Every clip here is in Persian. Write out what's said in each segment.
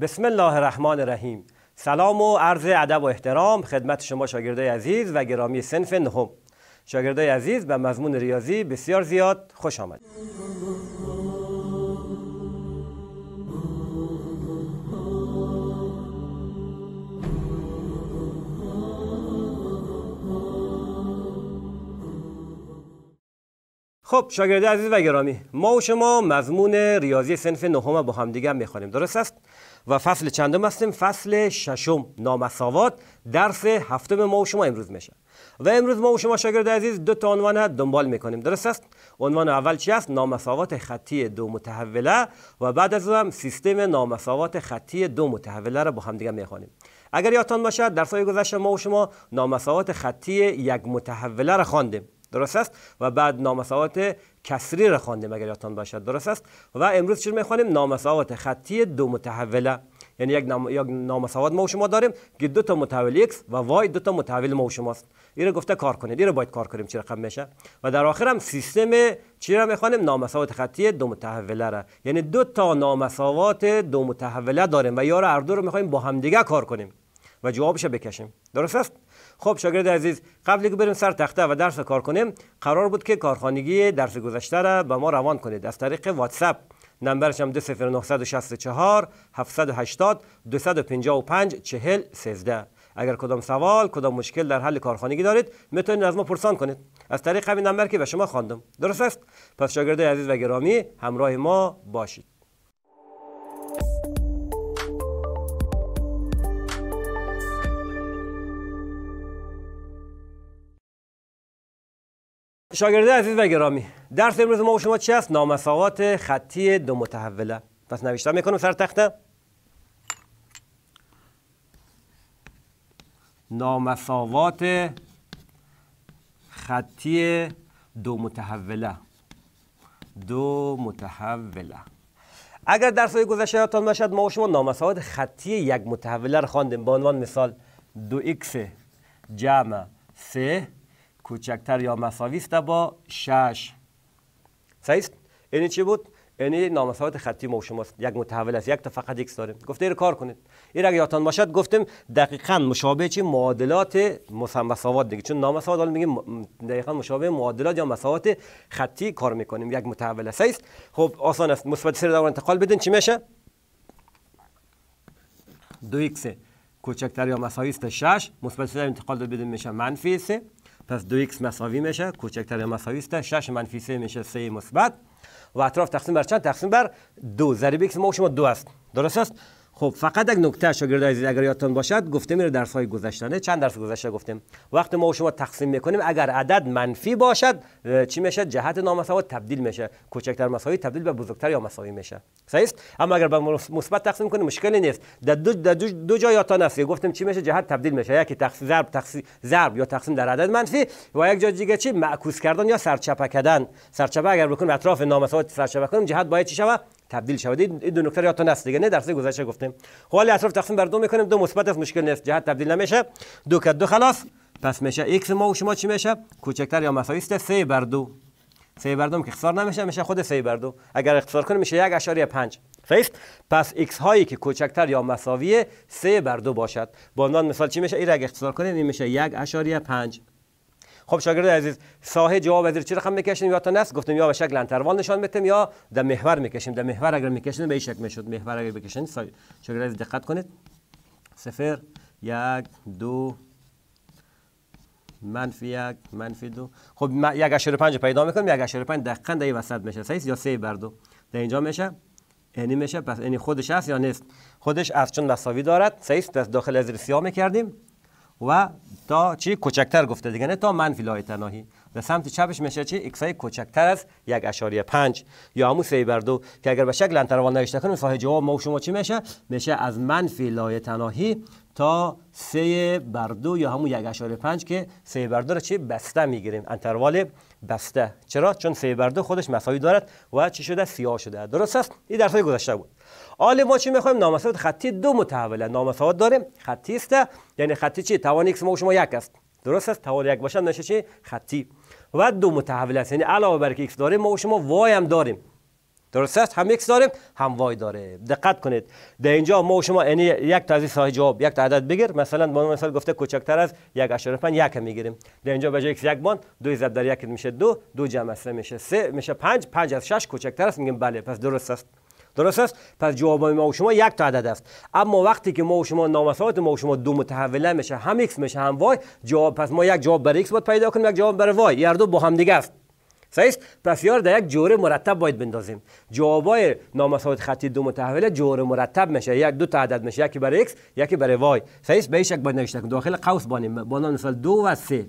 بسم الله الرحمن الرحیم سلام و عرض ادب و احترام خدمت شما شاگردای عزیز و گرامی سنف نهم شاگردای عزیز به مضمون ریاضی بسیار زیاد خوش آمدید خب شاگرد عزیز و گرامی ما و شما مضمون ریاضی سنف نهم با همدیگر میخوانیم درست است و فصل چندم هستیم فصل ششم نامساوات درس هفتم ما و شما امروز میشه و امروز ما و شما شاگرد عزیز دو تا عنوان دنبال میکنیم درست است عنوان اول چی است نامساوات خطی دو متحوله و بعد از هم سیستم نامساوات خطی دو متحوله را با هم دیگه میخوانیم اگر یادتان باشد درس های گذشته ما و شما نامساوات خطی یک متحوله را خواندیم درست است و بعد نامساوات کسری را خواندیم اگر یادتان باشد درست است و امروز چی میخوانیم نامساوات خطی دو متحوله یعنی یک نام یک نامساوات ما و شما داریم که دو تا متحول x و وای دو تا متحول ما و شماست این رو گفته کار کنید این رو باید کار کنیم چی رقم میشه و در آخر هم سیستم چی را میخوانیم نامساوات خطی دو متحوله را یعنی دو تا نامساوات دو متحوله داریم و یا هر دو رو میخوایم با همدیگه کار کنیم و جوابش بکشیم درست است خب شاگرد عزیز قبلی که بریم سر تخته و درس کار کنیم قرار بود که کارخانگی درس گذشته را به ما روان کنید از طریق واتساپ نمبرش هم 20964 780 255 40 13 اگر کدام سوال کدام مشکل در حل کارخانگی دارید میتونید از ما پرسان کنید از طریق همین نمبر که به شما خواندم درست است پس شاگرد عزیز و گرامی همراه ما باشید شاگرده عزیز و گرامی درس امروز ما و شما چی است نامساوات خطی دو متحوله پس نوشتم میکنم سر تخته. نامساوات خطی دو متحوله دو متحوله اگر درس های گذشته یادتان باشد ما و شما نامساوات خطی یک متحوله رو خواندیم به عنوان مثال دو ایکس جمع سه کوچکتر یا مساوی است با 6 صحیح است یعنی چی بود این یعنی نامساوات خطی ما شماست یک متحول است یک تا فقط یک داره گفته رو کار کنید این اگه یادتان باشد گفتیم دقیقا مشابه چی معادلات مساوات دیگه چون نامساوات حالا میگیم دقیقا مشابه معادلات یا مساوات خطی کار میکنیم یک متحول است خب آسان است مثبت سر دور انتقال بدین چی میشه دو x کوچکتر یا مساوی است 6 مثبت سر انتقال بدین میشه منفی 3 پس 2 x مساوی میشه کوچکتر مساوی است 6 منفی 3 میشه 3 مثبت و اطراف تقسیم بر چند تقسیم بر 2 ضرب x ما شما 2 است درست است خب فقط یک نکته شاگرد عزیز اگر یادتون باشد گفته میره درس های گذشته چند درس گذشته گفتیم وقتی ما و شما تقسیم میکنیم اگر عدد منفی باشد چی میشه جهت نامساوی تبدیل میشه کوچکتر مساوی تبدیل به بزرگتر یا مساوی میشه صحیح اما اگر به مثبت تقسیم کنیم مشکلی نیست در دو در دو, دو جا یادتون هست گفتیم چی میشه جهت تبدیل میشه یکی تقسیم ضرب تقسیم ضرب یا تقسیم در عدد منفی و یک جا دیگه چی معکوس کردن یا سرچپه کردن سرچپه اگر بکنیم اطراف نامساوات سرچپه کنیم جهت باید چی شود تبدیل شود این دو نکته یادتون هست دیگه نه درس گذشته گفتیم حالا خب اطراف تقسیم بر دو میکنیم دو مثبت است مشکل نیست جهت تبدیل نمیشه دو که دو خلاص پس میشه x ما و شما چی میشه کوچکتر یا مساوی است 3 بر 2 3 بر 2 که اختصار نمیشه میشه خود 3 بر 2 اگر اختصار کنیم میشه 1.5 صحیح پس x هایی که کوچکتر یا مساوی 3 بر 2 باشد با عنوان مثال چی میشه این اگر اختصار کنیم این میشه 1.5 خب شاگرد عزیز ساحه جواب وزیر چه رقم میکشیم یا تا نس گفتم یا به شکل انتروال نشان میتیم یا در محور میکشیم در محور اگر میکشیم به این شکل میشد محور اگر بکشیم شاگرد عزیز دقت کنید صفر یک دو منفی یک منفی دو خب یک اشاره پنج پیدا میکنم یک اشاره پنج دقیقا در این وسط میشه سیست یا سه بر دو در اینجا میشه اینی میشه پس اینی خودش هست یا نیست خودش از چون مساوی دارد سیست است داخل از سیاه میکردیم و تا چی کوچکتر گفته دیگه نه تا منفی لای تناهی و سمت چپش میشه چی ایکس کوچکتر از یک اشاریه پنج یا همون سی بر دو که اگر به شکل انتروال نوشته کنیم صاحب جواب ما و شما چی میشه میشه از منفی لای تناهی تا سه بر دو یا همون یک اشاره پنج که سه بر دو را چه بسته میگیریم انتروال بسته چرا چون سه بر دو خودش مساوی دارد و چی شده سیاه شده درست است این درس گذشته بود آل ما چی میخوایم نامساوات خطی دو متحوله نامساوات داریم خطی است یعنی خطی چی توان ایکس ما شما یک است درست است توان یک باشه نشه چی خطی و دو متحوله است یعنی علاوه بر ایکس داریم ما شما داریم درست است هم ایکس داره هم وای داره دقت کنید در اینجا ما و شما یعنی یک تا از جواب یک تا عدد بگیر مثلا ما مثلا گفته کوچکتر از یک 1.5 یک میگیریم در اینجا به جای یک بان دو ضرب در یک میشه دو دو جمع سه میشه سه میشه پنج پنج از شش کوچکتر است میگیم بله پس درست است درست است پس جواب ما و شما یک تا عدد است اما وقتی که ما و شما نامساوات ما و شما دو متحول میشه هم ایکس میشه هم وای جواب پس ما یک جواب برای ایکس باید پیدا کنیم یک جواب برای وای هر دو با هم دیگه است صحیح پس یار در یک جوره مرتب باید بندازیم جوابای نامساوات خطی دو متحوله جوره مرتب میشه یک دو تا عدد میشه یکی برای ایکس یکی برای وای صحیح به این باید نوشته داخل قوس بانیم نام مثال دو و سه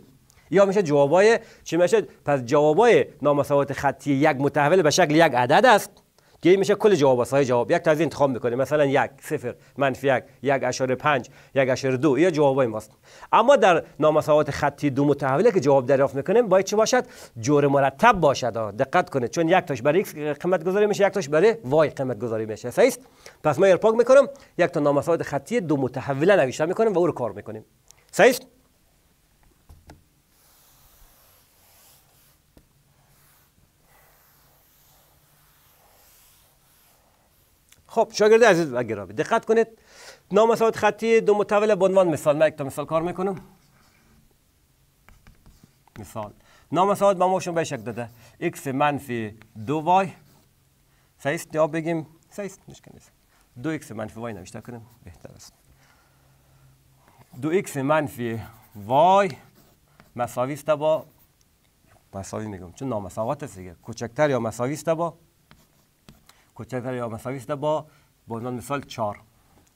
یا میشه جوابای چی میشه پس جوابای نامساوات خطی یک متحول به شکل یک عدد است گیم میشه کل جواب های جواب یک تا از انتخاب میکنه مثلا یک صفر منفی یک یک اشاره پنج یک اشاره دو یا جواب های ماست اما در نامساوات خطی دو متحوله که جواب دریافت میکنیم باید چه باشد جور مرتب باشد دقت کنه چون یک تاش برای قیمت گذاری میشه یک تاش برای وای قیمت گذاری میشه صحیح است پس ما ارپاک میکنم یک تا نامساوات خطی دو متحوله نوشته میکنیم و او رو کار میکنیم صحیح است خب شاگرد عزیز و گرامی دقت کنید نامساوات خطی دو متول به عنوان مثال من یک تا مثال کار میکنم مثال نامساوات ما شما به شکل داده x منفی دو وای است یا بگیم است. مشکل نیست دو x منفی وای نوشته کنیم بهتر است دو x منفی وای مساوی است با مساوی میگم چون نامساوات است دیگه کوچکتر یا مساوی است با کوچکتر یا مساوی است با به مثال 4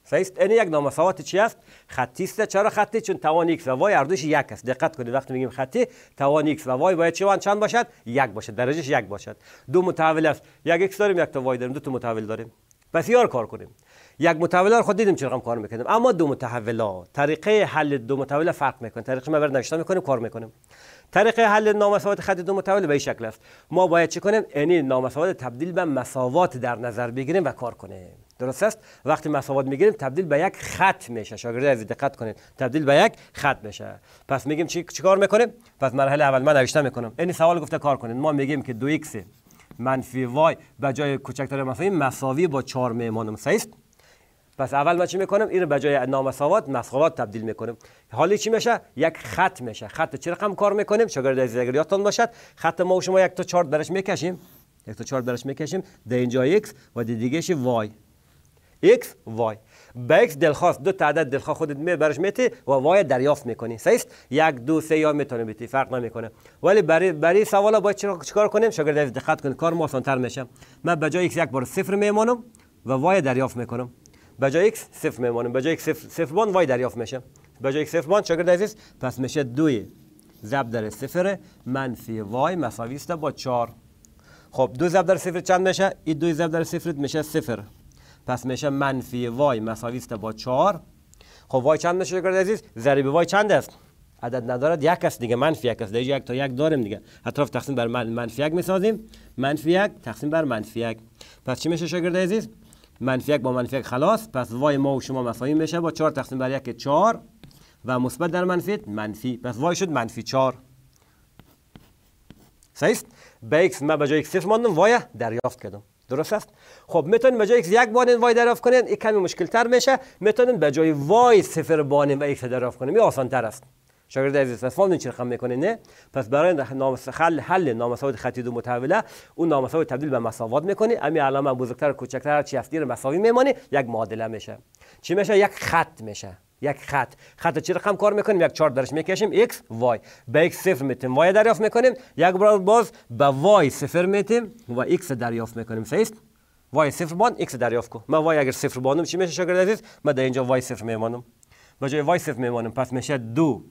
صحیح است این یک نامساوات چی است خطی است چرا خطی چون توان x و y هر یک است دقت کنید وقتی میگیم خطی توان x و y باید چند باشد یک باشد درجهش یک باشد دو متحول است یک x داریم یک تا y داریم دو تا متحول داریم پس کار کنیم یک متحول رو خود دیدیم چه رقم کار میکنیم اما دو متحول ها طریقه حل دو متحول فرق میکنه طریقه ما بر نوشته میکنیم کار میکنیم طریق حل نامساوات خط دو متول به این شکل است ما باید چه کنیم یعنی نامساوات تبدیل به مساوات در نظر بگیریم و کار کنیم درست است وقتی مساوات میگیریم تبدیل به یک خط میشه شاگرد از دقت کنید تبدیل به یک خط میشه پس میگیم چی چیکار میکنیم پس مرحله اول من نوشته میکنم این یعنی سوال گفته کار کنید ما میگیم که دو x منفی وای به جای کوچکتر مساوی مساوی با 4 میمانم صحیح است پس اول ما چی میکنم این رو به جای نامساوات مساوات تبدیل میکنم حالی چی میشه یک خط میشه خط چه رقم کار میکنیم شاگرد از یادتون باشد خط ما و شما یک تا چهار برش میکشیم یک تا چارت برش میکشیم در اینجا x و در دیگهش y x y به x دلخواست دو تعداد دلخواه خودت می برش میتی و وای دریافت میکنی صحیح یک دو سه یا میتونه بیتی فرق نمیکنه ولی برای برای سوالا باید چیکار کنیم شاگرد دقت کن کار ما آسان تر میشه من به جای یک بار صفر میمانم و وای دریافت میکنم به جای x صفر میمانیم به جای صفر صفر بان وای دریافت میشه به جای x صفر بان شاگرد عزیز پس میشه دوی ضرب در صفر منفی وای مساوی است با 4 خب دو ضرب در صفر چند میشه این دو ضرب در صفر میشه صفر پس میشه منفی وای مساوی است با 4 خب وای چند میشه شاگرد عزیز ضرب وای چند است عدد ندارد یک است دیگه منفی یک است دیگه یک تا یک داریم دیگه اطراف تقسیم بر من منفی یک میسازیم منفی یک تقسیم بر منفی یک پس چی میشه شاگرد عزیز منفی یک با منفی یک خلاص پس وای ما و شما مساوی میشه با 4 تقسیم بر یک 4 و مثبت در منفی منفی پس وای شد منفی 4 صحیح به ایکس ما به جای ایکس صفر ماندم وای دریافت کردم درست است خب میتونید به جای ایکس یک بانیم وای دریافت کنین این کمی مشکل تر میشه میتونید به جای وای صفر بانیم و ایکس دریافت کنیم این آسان تر است شاگرد عزیز پس فامیل چرا خم میکنه نه پس برای حل حل نامساوات خطی دو متحوله اون نامساوات تبدیل به مساوات میکنه امی علامه بزرگتر کوچکتر چی هستی مساوی میمونه یک معادله میشه چی میشه یک خط میشه یک خط خط چی رقم کار میکنیم یک چهار درش میکشیم x y به x صفر میتیم y دریافت میکنیم یک بار باز به y صفر میتیم و x دریافت میکنیم فیست وای صفر بان x دریافت کو من وای اگر صفر بانم چی میشه شاگرد عزیز من در اینجا وای صفر میمانم به جای وای صفر میمانم پس میشه دو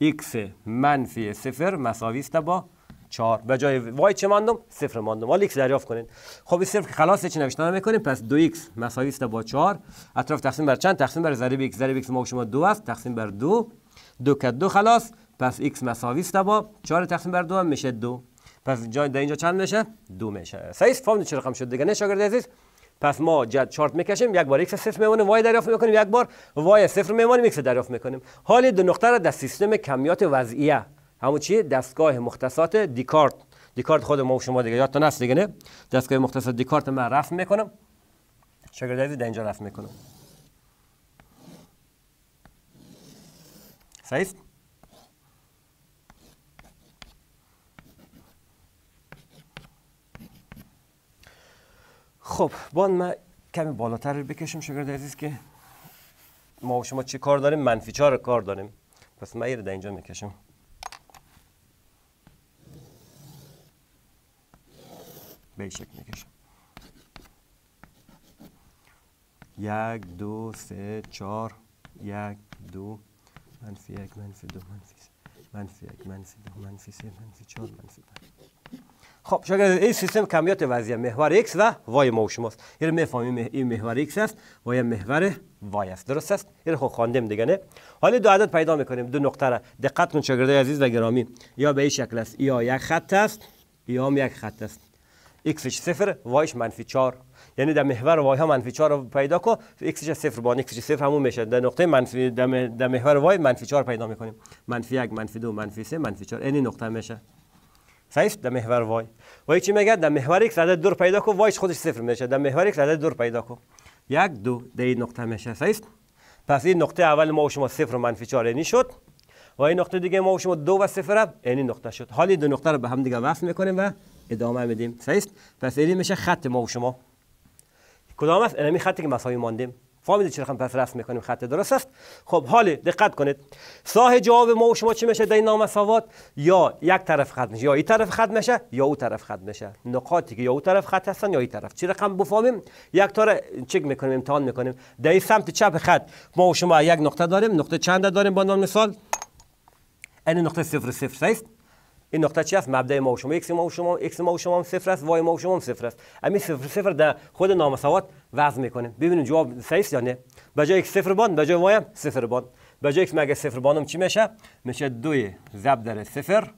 x منفی صفر مساوی است با 4 به جای وای چه ماندم صفر ماندم حالا x دریافت کنین خب این صفر که خلاص چی نوشتن میکنیم پس 2x مساوی است با 4 اطراف تقسیم بر چند تقسیم بر ضریب x ضریب x ما شما 2 است تقسیم بر 2 2 که 2 خلاص پس x مساوی است با 4 تقسیم بر 2 میشه 2 پس جای در اینجا چند میشه 2 میشه صحیح فهمیدید چه رقم شد دیگه نه شاگرد عزیز پس ما جد چارت میکشیم یک بار x صفر میمونه وای دریافت میکنیم یک بار وای صفر میمونه x دریافت میکنیم حال دو نقطه را در سیستم کمیات وضعیه همون چی دستگاه مختصات دیکارت دیکارت خود ما و شما دیگه یادتون هست دیگه نه دستگاه مختصات دیکارت من رفع میکنم شاگرد در اینجا رفت میکنم صحیح خب بان من کمی بالاتر رو بکشم شاگرد عزیز که ما شما چی کار داریم منفی چهار کار داریم پس من رو در اینجا میکشم به این شکل میکشم یک دو سه چهار یک دو منفی یک منفی دو منفی سه منفی یک منفی دو منفی سه منفی چار منفی پنج خب شاید این سیستم کمیات وضعی محور x و وای ما و شماست یعنی میفهمیم این محور x است و این محور وای است درست است این یعنی خب خواندیم دیگه نه حالا دو عدد پیدا میکنیم دو نقطه را دقت کن شاگرد عزیز و گرامی یا به این شکل است یا یک خط است یا هم یک خط است اش صفر وایش منفی 4 یعنی در محور وای ها منفی 4 رو پیدا کو اش صفر با اش صفر همون میشه در نقطه منفی در محور وای منفی 4 پیدا میکنیم منفی 1 منفی 2 منفی 3 منفی 4 این نقطه میشه صحیح در محور وای وای چی میگه در محور یک عدد دور پیدا کو وایش خودش صفر میشه در محور یک دور پیدا کو یک دو در این نقطه میشه صحیح پس این نقطه اول ما و شما صفر و منفی 4 یعنی شد و این نقطه دیگه ما و شما دو و صفر یعنی نقطه شد حالی دو نقطه رو به هم دیگه وصل میکنیم و ادامه میدیم صحیح پس این میشه خط ما و شما کدام است؟ اینمی خطی که مساوی ماندیم فامیل چرا پس رسم میکنیم خط درست است خب حالی دقت کنید ساحه جواب ما و شما چی میشه در این نامساوات یا یک طرف خط میشه یا این طرف خط میشه یا او طرف خط میشه نقاطی که یا او طرف خط هستن یا این طرف چی رقم بفهمیم یک طرف چک میکنیم امتحان میکنیم در این سمت چپ خط ما و شما یک نقطه داریم نقطه چند داریم با نام مثال این نقطه صفر صفر است این نقطه چی است مبدا ما و شما x ما و شما x ما و شما هم صفر است y ما و شما هم صفر است همین صفر صفر در خود نامساوات وضع میکنیم ببینیم جواب صحیح است یا نه به جای x صفر باند به جای y هم صفر باند به جای x مگه صفر باندم چی میشه میشه 2 ضرب در صفر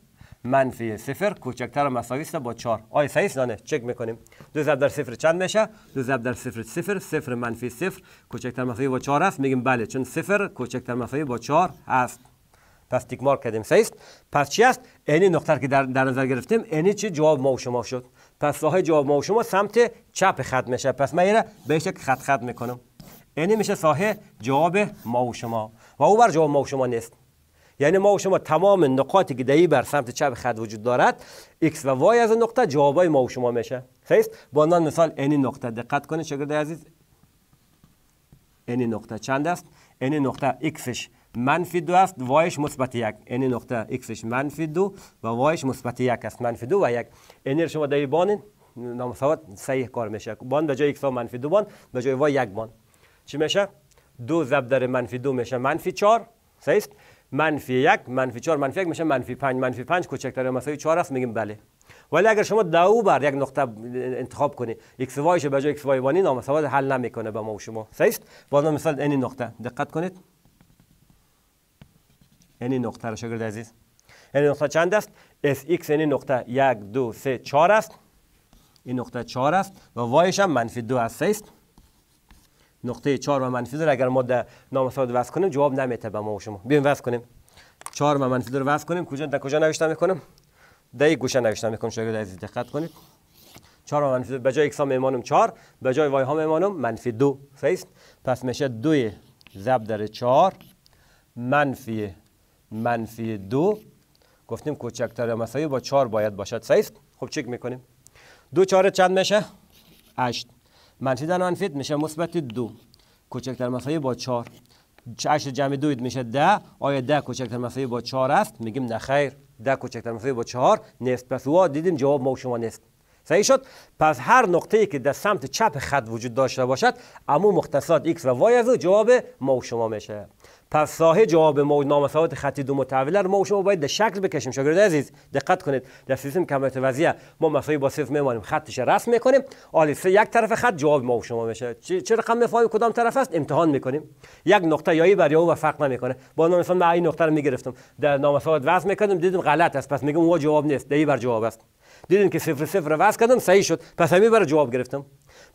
منفی صفر کوچکتر و مساوی است با 4 آیا صحیح است نه چک میکنیم 2 ضرب در صفر چند میشه 2 ضرب در صفر صفر صفر منفی صفر کوچکتر مساوی با 4 است میگیم بله چون صفر کوچکتر مساوی با 4 است پس مارک کردیم است پس چی است اینی نقطه که در, در نظر گرفتیم اینی چی جواب ما و شما شد پس راه جواب ما و شما سمت چپ خط میشه پس من اینه به شکل خط خط میکنم اینی میشه ساحه جواب ما و شما و او بر جواب ما و شما نیست یعنی ما و شما تمام نقاطی که دهی بر سمت چپ خط وجود دارد x و y از نقطه جواب ما و شما میشه است با عنوان مثال اینی نقطه دقت کنید شاگرد عزیز اینی نقطه چند است اینی نقطه xش منفی دو است وایش مثبت یک این یعنی نقطه ایکسش منفی دو و وایش مثبت یک است منفی دو و یک انر یعنی شما در بان نامساوات صحیح کار میشه بان به جای ایکس منفی دو بان به جای وای یک بان چی میشه دو ضرب در منفی دو میشه منفی چهار صحیح است منفی یک منفی چهار منفی یک میشه منفی پنج منفی پنج کوچکتر مساوی چهار است میگیم بله ولی اگر شما دو بر یک نقطه انتخاب کنی ایکس وایش به جای ایکس وای بانی نامساوات حل نمیکنه به ما و شما صحیح است مثال این نقطه دقت کنید یعنی نقطه را شاگرد عزیز یعنی نقطه چند است Sx یعنی نقطه یک دو سه چهار است این نقطه چهار است و وایش هم منفی دو است نقطه 4 و منفی دو اگر ما در وصل کنیم جواب نمیته به ما و شما بیم وصل کنیم 4 و منفی دو رو وصل کنیم کجا در کجا نوشته میکنم در گوش گوشه نوشته میکنم شاگرد عزیز دقت کنید و منفی دو. به جای x ها میمانم 4 به جای وای ها میمانم منفی دو پس میشه دوی زب در 4 منفی منفی دو گفتیم کوچکتر مساوی با چار باید باشد صحیح خب چک میکنیم دو چهار چند میشه هشت منفی در منفی میشه مثبت دو کوچکتر مساوی با چهار هشت جمع دوید میشه ده آیا ده کوچکتر مساوی با چهار است میگیم نه خیر ده کوچکتر مساوی با چهار نیست پس وا دیدیم جواب ما و شما نیست صحیح شد پس هر نقطه ای که در سمت چپ خط وجود داشته باشد امو مختصات x و y از او جواب ما و شما میشه پس صاحب جواب موج نامساوات خطی دو متحوله رو ما شما باید در شکل بکشیم شاگرد عزیز دقت کنید در سیستم کمیت وضعیه ما مساوی با صفر میمانیم خطش رسم میکنیم آلی سه یک طرف خط جواب ما و شما میشه چه رقم میفاهم کدام طرف است امتحان میکنیم یک نقطه یایی بر و فرق نمیکنه با نامساوات من این نقطه رو میگرفتم در نامساوات وضع میکردم دیدم غلط است پس میگم اون جواب نیست دی بر جواب است دیدین که صفر صفر وضع کردم صحیح شد پس همین بر جواب گرفتم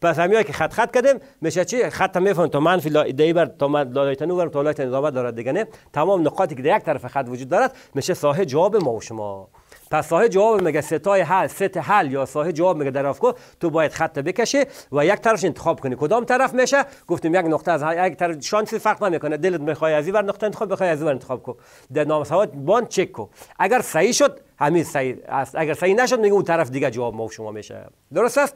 پس همیا که خط خط کردیم میشه چی خط میفهمن تو منفی لا ایده بر تو من لایتن و تو لایتن ادامه دارد دیگه نه تمام نقاطی که در یک طرف خط وجود دارد میشه ساحه جواب ما و شما پس ساحه جواب میگه ستای حل ست حل یا ساحه جواب میگه در افکو تو باید خط بکشی و یک طرفش انتخاب کنی کدام طرف میشه گفتیم یک نقطه از یک طرف شانسی فرق نمیکنه دلت میخوای از این نقطه انتخاب بخوای از این انتخاب کو در سوال بان چک کو اگر صحیح شد همین صحیح است اگر صحیح نشد میگه اون طرف دیگه جواب ما و شما میشه درست است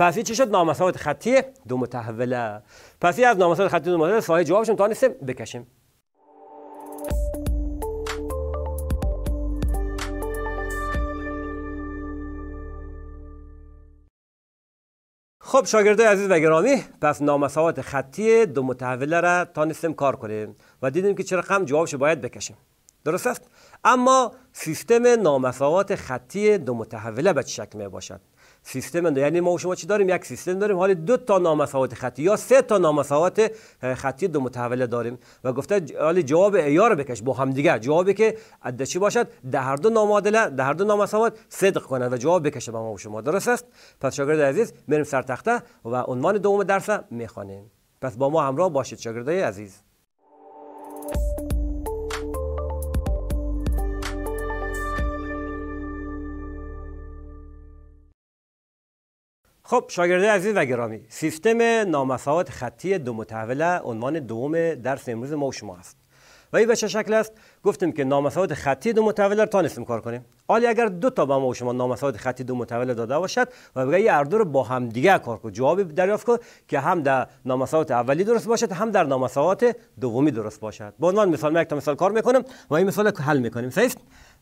پس چی شد نامساوات خطی دو متحوله پس از نامساوات خطی دو متحوله سایه جوابشون تا بکشیم خب شاگردای عزیز و گرامی پس نامساوات خطی دو متحوله را تانستیم کار کنیم و دیدیم که چه رقم جوابش باید بکشیم درست است اما سیستم نامساوات خطی دو متحوله به چه شکل می باشد سیستم داریم یعنی ما شما چی داریم یک سیستم داریم حال دو تا نامساوات خطی یا سه تا نامساوات خطی دو متحوله داریم و گفته حال جواب ایار بکش با هم دیگه جوابی که عده چی باشد در هر دو نامعادله در هر دو نامساوات صدق کند و جواب بکشه با ما و شما درست است پس شاگرد عزیز میریم سر تخته و عنوان دوم درس میخوانیم پس با ما همراه باشید شاگردای عزیز خب شاگرده عزیز و گرامی سیستم نامساوات خطی دو متحوله عنوان دوم درس امروز ما و شما است و این به چه شکل است گفتیم که نامساعد خطی دو متحوله رو تانستیم کار کنیم حالا اگر دو تا به ما و شما نامساعد خطی دو متحوله داده باشد و بگه این اردو رو با هم دیگه کار کن جواب دریافت کن که هم در نامساعد اولی درست باشد هم در نامساعد دومی درست باشد به عنوان مثال یک تا مثال کار میکنم و این مثال حل میکنیم صحیح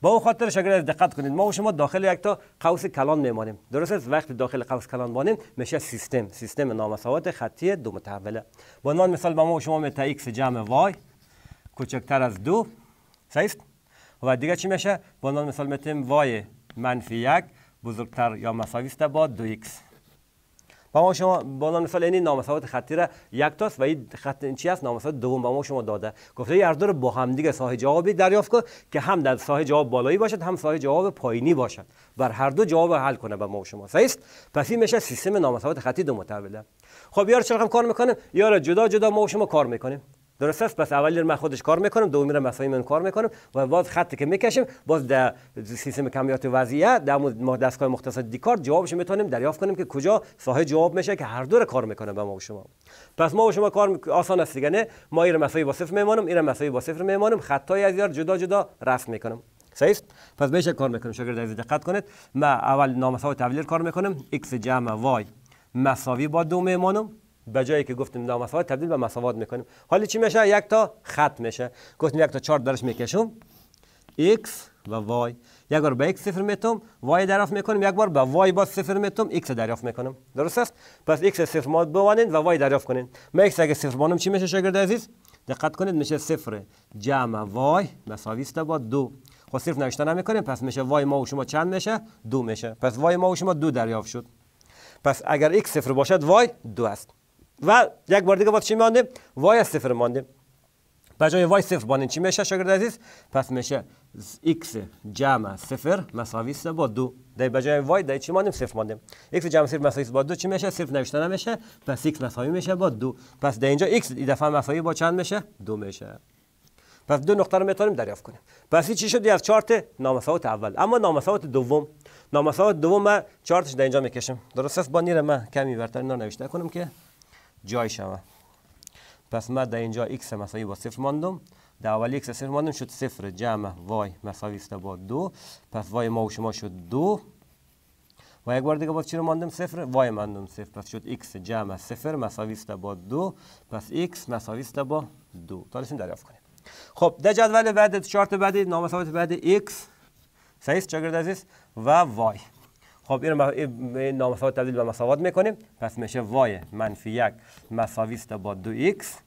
با او خاطر شاگرد دقت کنید ما و شما داخل یک تا قوس کلان میمانیم درست است وقتی داخل قوس کلان بانیم میشه سیستم سیستم نامساوات خطی دو متحوله به عنوان مثال با ما و شما میتا x جمع وای کوچکتر از دو سیست و دیگه چی میشه به عنوان مثال میتیم وای منفی یک بزرگتر یا مساوی با دو x با ما شما بالا مثال این نامساوات خطی را یک تاست و این خط چی است نامساوات دوم به ما شما داده گفته این دو با هم دیگه ساحه جوابی دریافت کن که هم در ساحه جواب بالایی باشد هم ساحه جواب پایینی باشد بر هر دو جواب حل کنه با ما شما صحیح است پس این میشه سیستم نامساوات خطی دو متحوله خب یار چرا کار میکنیم یار جدا جدا ما شما کار میکنیم درست است پس اولی من خودش کار میکنم دومی رو مساوی من کار میکنم و باز خطی که میکشیم باز در سیستم کمیات وضعیت در دستگاه مختص دیکار جوابش میتونیم دریافت کنیم که کجا ساحه جواب میشه که هر دو کار میکنه با ما و شما پس ما و شما کار آسان است دیگه نه ما این مساوی با صفر میمانم این مساوی با صفر میمانم خطای از یار جدا جدا رسم میکنم صحیح پس میشه کار میکنم شاگرد عزیز دقت کنید من اول نامساوی تحلیل کار میکنم x جمع وای مساوی با دو میمانم به جایی که گفتیم نامساوات تبدیل به مساوات میکنیم حالا چی میشه یک تا خط میشه گفتیم یک تا چهار درش میکشم x و y یک بار به x صفر میتم y دریافت میکنیم یک بار به y با صفر میتم x دریافت میکنم درست است پس x صفر ما بوانید و y دریافت کنین من x اگه صفر بونم چی میشه شاگرد عزیز دقت کنید میشه صفر جمع y مساوی است با دو خب صرف نوشته نمیکنیم پس میشه y ما و شما چند میشه دو میشه پس y ما و شما دو دریافت شد پس اگر x صفر باشد وای دو است و یک بار دیگه باز چی مانده وای از صفر مانده به جای وای صفر بانه چی میشه شاگرد عزیز پس میشه x جمع صفر مساوی است با دو در به جای وای در چی ماندیم صفر ماندیم x جمع صفر مساوی است با دو چی میشه صفر نوشته نمیشه پس x مساوی میشه با دو پس در اینجا x ای دفعه مساوی با چند میشه دو میشه پس دو نقطه رو میتونیم دریافت کنیم پس چی شد از چارت نامساوات اول اما نامساوات دوم نامساوات دوم من چارتش در اینجا میکشم درست است با نیره من کمی برتر اینا نوشته کنم که جای شوه پس ما در اینجا x مساوی با صفر ماندم در اول x صفر ماندم شد صفر جمع y مساوی است با دو پس y ما و شما شد دو و یک بار دیگه باز چی ماندم صفر y ماندم صفر پس شد x جمع صفر مساوی است با دو پس x مساوی است با دو تا دریافت کنیم خب ده جدول بعد چارت بعدی نامساوات بعد x سعیست چگرد عزیز و y خب این رو نامساوات تبدیل به مساوات میکنیم پس میشه وای منفی یک مساوی است با دو ایکس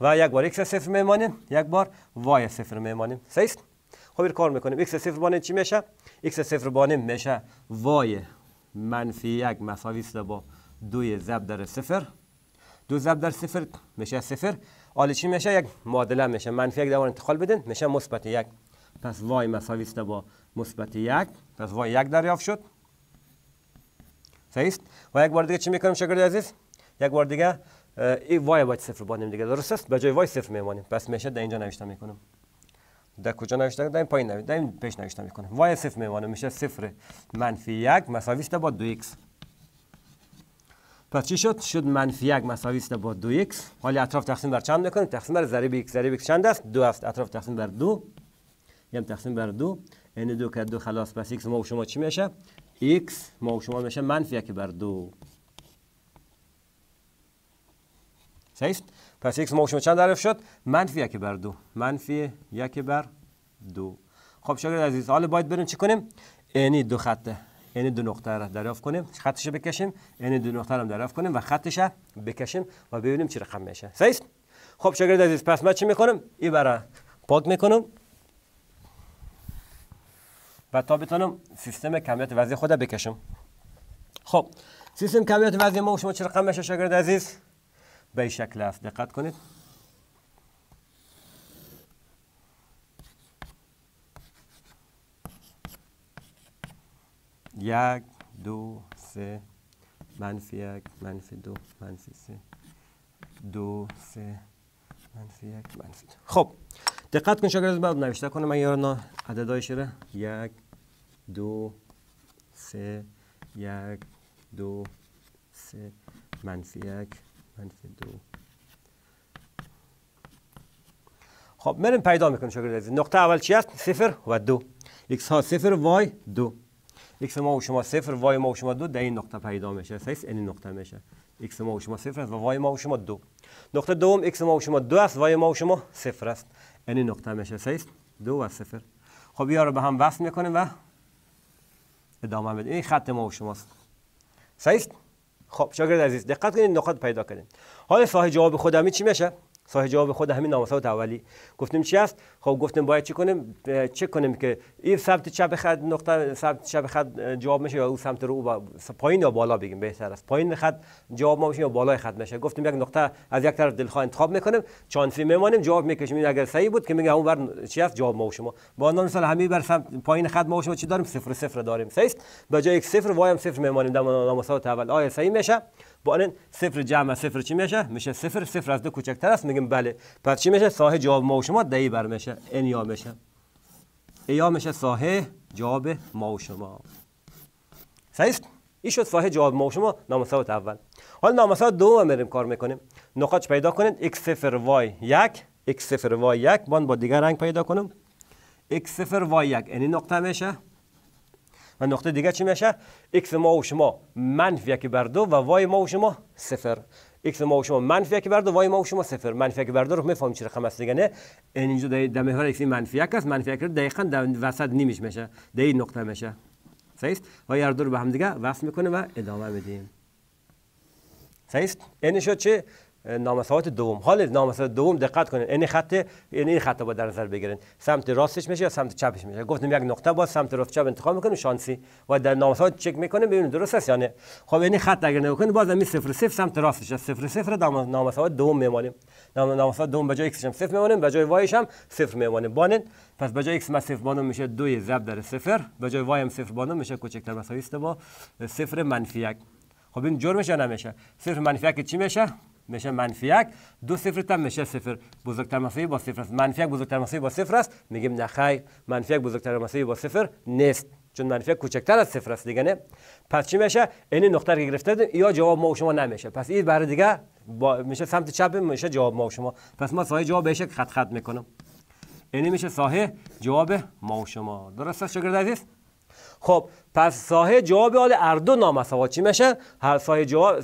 و یک بار x صفر میمانیم یک بار وای صفر میمانیم سیست خب این کار میکنیم x صفر بانیم چی میشه x صفر بانیم میشه وای منفی یک مساوی است با دوی زب در صفر دو زب در صفر میشه صفر حالا چی میشه یک معادله میشه منفی یک دوان انتقال بدین میشه مثبت یک پس وای مساوی است با مثبت یک پس وای یک دریافت شد صحیح و یک بار دیگه چی میکنیم شاگرد عزیز یک بار دیگه ای وای باید صفر بانیم دیگه درست است به جای وای صفر میمانیم پس میشه در اینجا نوشته میکنم در کجا نوشته در این پایین نوشته در این پیش نوشته میکنم وای صفر میمانه میشه صفر منفی یک مساوی است با دو x پس چی شد شد منفی یک مساوی است با دو ایکس حالی اطراف تقسیم بر چند میکنیم تقسیم بر ضریب ایکس ضریب ایکس چند است دو است اطراف تقسیم بر دو هم تقسیم بر دو این دو که دو خلاص پس ایکس ما و شما چی میشه x ما شما میشه منفی یک بر دو صحیح پس x ما و شما چند عرف شد منفی یک بر دو منفی یک بر دو خب شاگرد عزیز حالا باید بریم چی کنیم یعنی دو خطه یعنی دو نقطه را دریافت کنیم خطش بکشیم یعنی دو نقطه را دریافت کنیم و خطش بکشیم و ببینیم چه رقم میشه صحیح خب شاگرد عزیز پس ما چی میکنم این برا پاک میکنم و تا بتونم سیستم کمیت وزی خود بکشم خب سیستم کمیت وضعی ما شما چرا رقم میشه شاگرد عزیز به این شکل است دقت کنید یک دو سه منفی یک منفی دو منفی سه دو سه منفی یک منفی دو خب دقت کن شاگرد بعد نوشته کنم من یارو عددهای شده یک دو سه یک دو سه منفی یک منفی دو خب بریم پیدا میکنیم شکر نقطه اول چی است صفر و دو ایکس ها صفر وای دو ایکس ما و شما صفر وای ما شما دو در این نقطه پیدا میشه سیس این نقطه میشه ایکس ما و شما صفر است و وای ما شما دو نقطه دوم x ما و شما دو است وای ما شما صفر است این نقطه میشه سیس دو و صفر خب یا رو به هم وصل میکنیم و ادامه بده این خط ما و شماست صحیح خب شاگرد عزیز دقت کنید نقاط پیدا کنید حال صاحب جواب خودمی چی میشه صاحب جواب خود همین نامسات اولی گفتیم چی است خب گفتیم باید چی کنیم چک کنیم که این سمت چپ خط نقطه سمت چپ خط جواب میشه یا اون سمت رو با... پایین یا بالا بگیم بهتر است پایین خط جواب ما میشه یا بالای خط میشه گفتیم یک نقطه از یک طرف دلخواه انتخاب میکنیم چانسی میمانیم جواب میکشیم اگر صحیح بود که میگه اون بر چی است جواب ما و شما با اون مثلا همین بر سمت پایین خط ما و شما چی داریم صفر صفر داریم صحیح است به جای یک صفر وایم صفر میمانیم در نامسات اول آیا صحیح میشه با صفر جمع صفر چی میشه میشه صفر صفر از دو کوچکتر است میگیم بله پس چی میشه صاحب جواب ما و شما دهی بر میشه این یا میشه یا میشه صاحب جواب ما و شما صحیح این شد صاحب جواب ما و شما نامساوات اول حالا نامساوات دوم بریم کار میکنیم نقاط پیدا کنید x صفر y یک x صفر y یک من با دیگر رنگ پیدا کنم x صفر y یک اینی نقطه میشه و نقطه دیگه چی میشه x ما و شما منفی یک بر دو و y ما و شما صفر x ما و شما منفی یک بر دو y ما و شما صفر منفی یک بر دو رو میفهمیم چی رقم است دیگه نه اینجا در محور x منفی یک است منفی یک رو در وسط نیمش میشه در این نقطه میشه صحیح و هر دو رو به هم دیگه وصل میکنه و ادامه بدیم صحیح این شد نامساوات دوم حال نامساوات دوم دقت کنین این یعنی خط یعنی این خط رو در نظر بگیرین سمت راستش میشه یا سمت چپش میشه گفتم یک نقطه با سمت راست چپ انتخاب میکنیم شانسی و در نامساوات چک میکنیم ببینیم درست است یا نه خب این یعنی خط اگر نگاه کنیم باز همین 0 0 سمت راستش است 0 0 نامساوات دوم میمانیم نامساوات دوم به جای x هم 0 میمانیم به جای y هم 0 میمانیم بانین پس به جای x ما 0 بانون میشه 2 ضرب در 0 به جای y هم 0 بانون میشه کوچکتر مساوی است با 0 منفی 1 خب این جور یا نمیشه 0 منفی 1 چی میشه میشه منفی یک دو صفر تا میشه صفر بزرگتر مساوی با صفر است منفی یک بزرگتر مساوی با صفر است میگیم نه خیر منفی یک بزرگتر مساوی با صفر نیست چون منفی یک کوچکتر از صفر است دیگه نه پس چی میشه این نقطه رو گرفته یا جواب ما و شما نمیشه پس این برای دیگه میشه سمت چپ میشه جواب ما و شما پس ما سایه جواب بهش خط خط میکنم اینی میشه سایه جواب ما و شما درست است خب پس سایه جواب آل اردو دو نامساوا چی میشه هر سایه جواب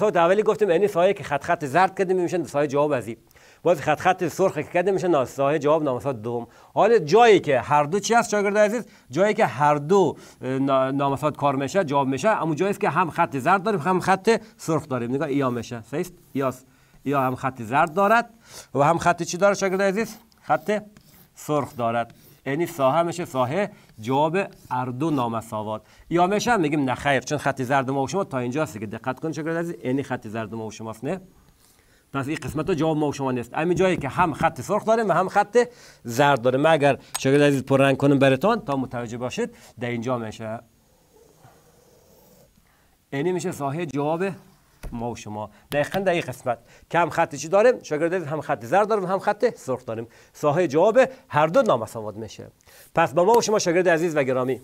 اولی گفتیم یعنی سایه که خط خط زرد کردیم میشه سایه جواب ازی باز خط خط سرخ که میشه سایه جواب نامساوا دوم حال جایی که هر دو چی هست شاگرد عزیز جایی که هر دو نامساوا کار میشه جواب میشه اما جایی که هم خط زرد داریم هم خط سرخ داریم نگاه ایا میشه صحیح یاس یا هم خط زرد دارد و هم خط چی داره شاگرد عزیز خط سرخ دارد یعنی ساحه میشه ساحه جواب اردو نامساوات یا میشه میگیم نخیر چون خط زرد ما و شما تا اینجا هستی که دقت کن شکر عزیز یعنی خط زرد ما و هست نه پس این قسمت ها جواب ما و شما نیست همین جایی که هم خط سرخ داره و هم خط زرد داره من اگر شاگرد عزیز پر رنگ کنم تا متوجه باشید در اینجا میشه اینی میشه ساحه جواب ما و شما دقیقا در این قسمت که هم خط چی داریم شاگرد هم خط زرد داریم هم خط سرخ داریم ساحه جواب هر دو نامساوات میشه پس با ما و شما شاگرد عزیز و گرامی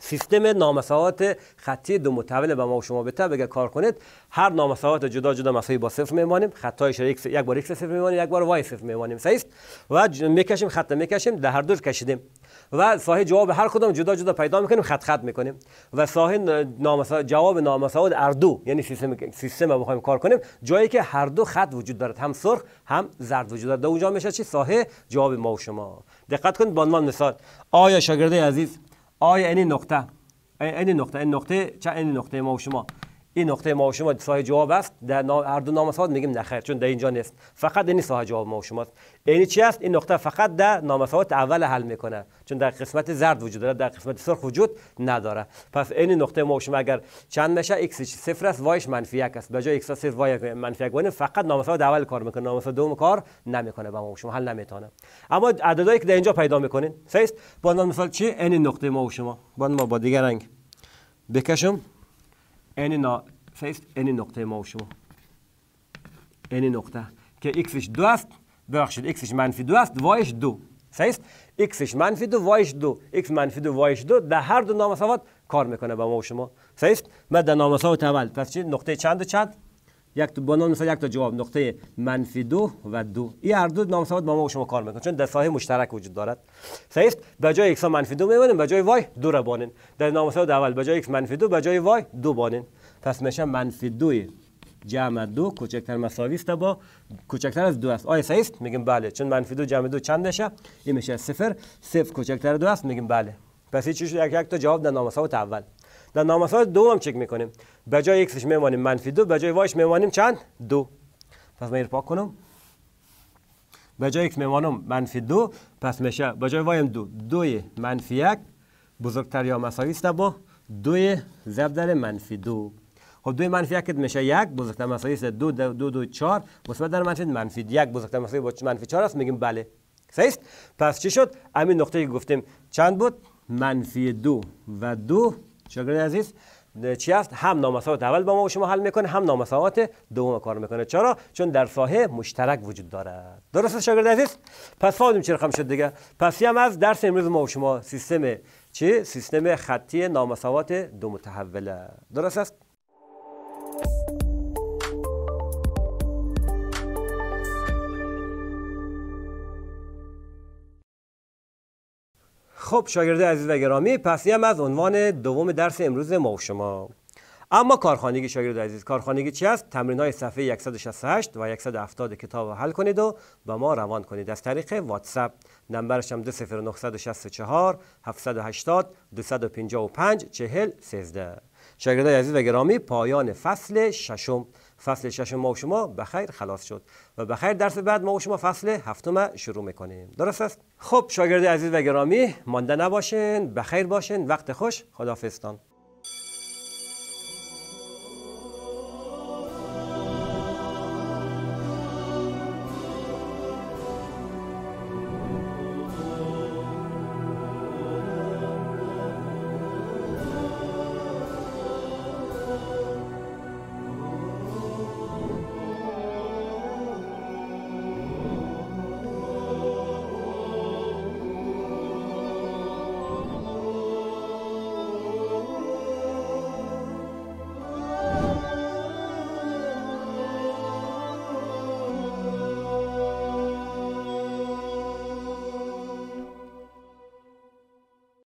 سیستم نامساوات خطی دو متحول به ما و شما به بگه کار کنید هر نامساوات جدا جدا مساوی با صفر میمانیم خطای شریک یک بار x صفر میمانیم یک بار وای صفر میمانیم صحیح و میکشیم خط میکشیم در هر دور کشیدیم و سایه جواب هر کدام جدا جدا پیدا میکنیم خط خط میکنیم و سایه نامسا... جواب نامساعد اردو یعنی سیستم سیستم رو بخوایم کار کنیم جایی که هر دو خط وجود دارد هم سرخ هم زرد وجود دارد اونجا میشه چی سایه جواب ما و شما دقت کنید به عنوان مثال آیا شاگرده عزیز آیا این نقطه این نقطه این نقطه چه این نقطه ما و شما این نقطه ما و شما صاحب جواب است در هر دو نامساز میگیم نخیر چون در اینجا نیست فقط این صاحب جواب ما و شماست یعنی چی است این نقطه فقط در نامساوات اول حل میکنه چون در قسمت زرد وجود داره در قسمت سرخ وجود نداره پس این نقطه ما و شما اگر چند بشه x صفر است وایش منفی یک است به جای x صفر وای منفی یک فقط نامساوات اول کار میکنه نامساوات دوم کار نمیکنه با ما و شما حل نمیتونه اما عددهایی که در اینجا پیدا میکنین است با مثال چی این نقطه ما و شما با ما با دیگر رنگ بکشم n است n نقطه ما و شما n نقطه که xش دو است ببخشید xش منفی دو است وایش دو است xش منفی دو وایش دو x منفی دو وایش دو در هر دو نامساوات کار میکنه با ما و شما است من در نامساوات اول پس چی نقطه چند و چند یک با نام یک تا جواب نقطه منفی دو و دو این هر دو نام با ما شما کار میکنه چون دفاعی مشترک وجود دارد صحیح به جای ایکس منفی دو میبانیم به جای وای دو را بانین در نام ثابت اول به جای ایکس منفی دو به جای وای دو بانین پس میشه منفی دو جمع دو کوچکتر مساوی است با کوچکتر از دو است آیا صحیح است میگیم بله چون منفی دو جمع دو چند میشه این میشه صفر صفر کوچکتر دو است میگیم بله پس چی شد یک یک تا جواب در نامساوات اول در نامساز دو هم چک میکنیم به جای یکش میمانیم منفی دو به جای وایش میمانیم چند دو پس من پاک کنم به جای یک میمانم منفی دو پس میشه به جای وایم دو دوی منفی یک بزرگتر یا مساوی است با دوی ضرب در منفی دو خب دوی منفی یک میشه یک بزرگتر مساوی است دو دو دو, دو چهار مثبت در منفی منفی یک بزرگتر مساوی با منفی چار است میگیم بله صحیح است پس چی شد امین نقطه که گفتیم چند بود منفی دو و دو شاگرد عزیز چی است هم نامساوات اول با ما و شما حل میکنه هم نامساوات دوم کار میکنه چرا چون در ساحه مشترک وجود دارد درست شاگرد عزیز پس فاضل چی رقم شد دیگه پس هم از درس امروز ما و شما سیستم چی سیستم خطی نامساوات دو متحوله درست است خب شاگرد عزیز و گرامی پس از عنوان دوم درس امروز ما و شما اما کارخانگی شاگرد عزیز کارخانگی چی است تمرین های صفحه 168 و 170 کتاب رو حل کنید و به ما روان کنید از طریق واتساپ نمبرش هم 20964 780 255 40 13 شاگردای عزیز و گرامی پایان فصل ششم فصل ششم ما و شما به خیر خلاص شد و به خیر درس بعد ما و شما فصل هفتم شروع میکنیم درست است خب شاگرد عزیز و گرامی مانده نباشین به خیر باشین وقت خوش خدافظتان